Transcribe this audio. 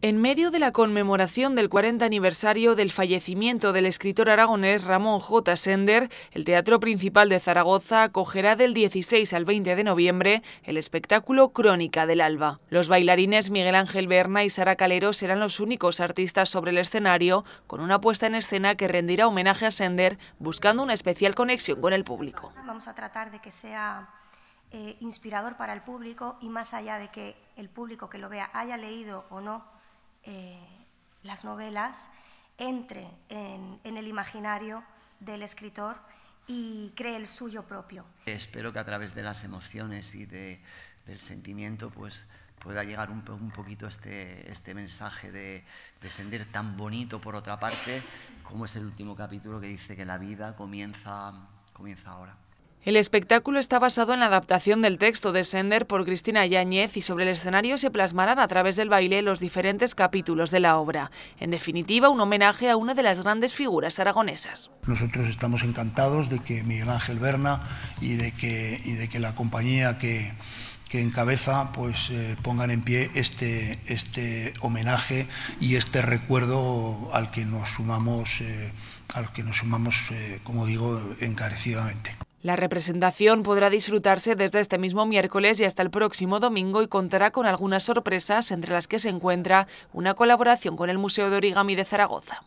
En medio de la conmemoración del 40 aniversario del fallecimiento del escritor aragonés Ramón J. Sender, el Teatro Principal de Zaragoza acogerá del 16 al 20 de noviembre el espectáculo Crónica del Alba. Los bailarines Miguel Ángel Berna y Sara Calero serán los únicos artistas sobre el escenario, con una puesta en escena que rendirá homenaje a Sender, buscando una especial conexión con el público. Vamos a tratar de que sea eh, inspirador para el público y más allá de que el público que lo vea haya leído o no eh, las novelas entre en, en, el imaginario del escritor y cree el suyo propio. Espero que a través de las emociones y de, del sentimiento pues, pueda llegar un, un poquito este, este mensaje de, de sender tan bonito, por otra parte, como es el último capítulo que dice que la vida comienza, comienza ahora. El espectáculo está basado en la adaptación del texto de Sender por Cristina Yáñez y sobre el escenario se plasmarán a través del baile los diferentes capítulos de la obra. En definitiva, un homenaje a una de las grandes figuras aragonesas. Nosotros estamos encantados de que Miguel Ángel Berna y de que, la compañía que, encabeza pues, eh, pongan en pie este, este, homenaje y este recuerdo al que nos sumamos, eh, al que nos sumamos eh, como digo, encarecidamente. La representación podrá disfrutarse desde este mismo miércoles y hasta el próximo domingo y contará con algunas sorpresas entre las que se encuentra una colaboración con el Museo de Origami de Zaragoza.